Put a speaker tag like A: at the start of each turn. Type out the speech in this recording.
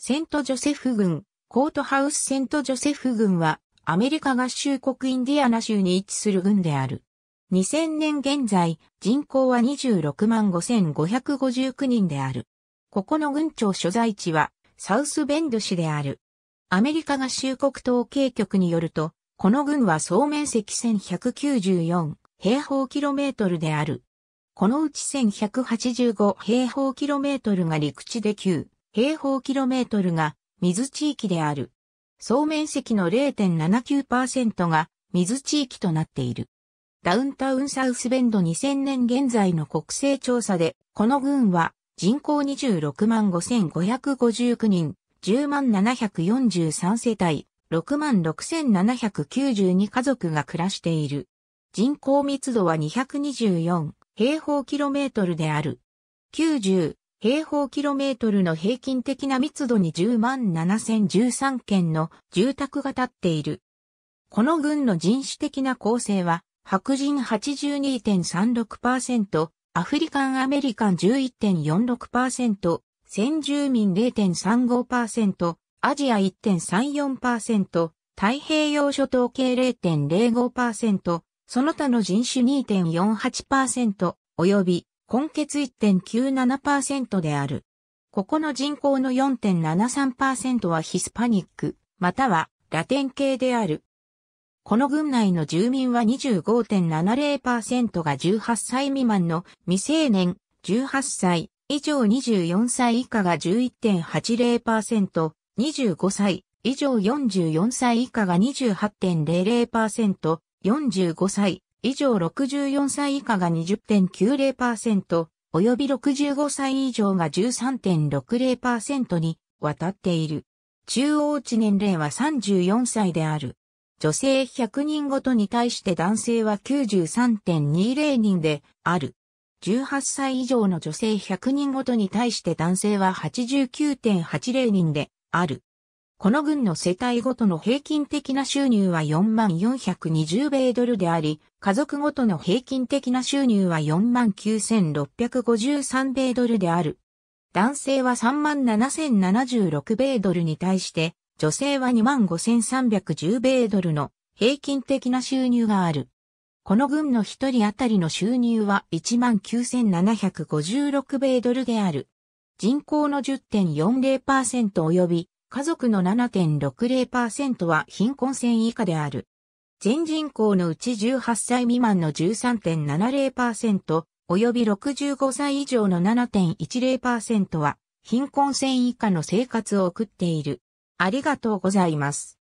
A: セントジョセフ郡、コートハウスセントジョセフ郡は、アメリカ合衆国インディアナ州に位置する郡である。2000年現在、人口は26万5559人である。ここの郡庁所在地は、サウスベンド市である。アメリカ合衆国統計局によると、この郡は総面積1194平方キロメートルである。このうち1185平方キロメートルが陸地で9。平方キロメートルが水地域である。総面積の0.79%が水地域となっている。ダウンタウンサウスベンド2000年現在の国勢調査で、この群は人口26万5559人、10万743世帯、6万6792家族が暮らしている。人口密度は224平方キロメートルである。90平方キロメートルの平均的な密度に10万7013件の住宅が建っている。この軍の人種的な構成は、白人82.36%、アフリカンアメリカン11.46%、先住民0.35%、アジア1.34%、太平洋諸島系0.05%、その他の人種2.48%、及び根結1.97%である。ここの人口の4.73%はヒスパニック、またはラテン系である。この群内の住民は25.70%が18歳未満の未成年、18歳以上24歳以下が11.80%、25歳以上44歳以下が28.00%、45歳以上64歳以下が20.90%、及び65歳以上が13.60%に渡っている。中央値年齢は34歳である。女性100人ごとに対して男性は93.20人である。18歳以上の女性100人ごとに対して男性は89.80人である。この軍の世帯ごとの平均的な収入は4420米ドルであり、家族ごとの平均的な収入は49653米ドルである。男性は37076米ドルに対して、女性は25310米ドルの平均的な収入がある。この軍の一人当たりの収入は19756米ドルである。人口の10.40%及び家族の7.60%は貧困線以下である。全人口のうち18歳未満の13.70%、及び65歳以上の7.10%は貧困線以下の生活を送っている。ありがとうございます。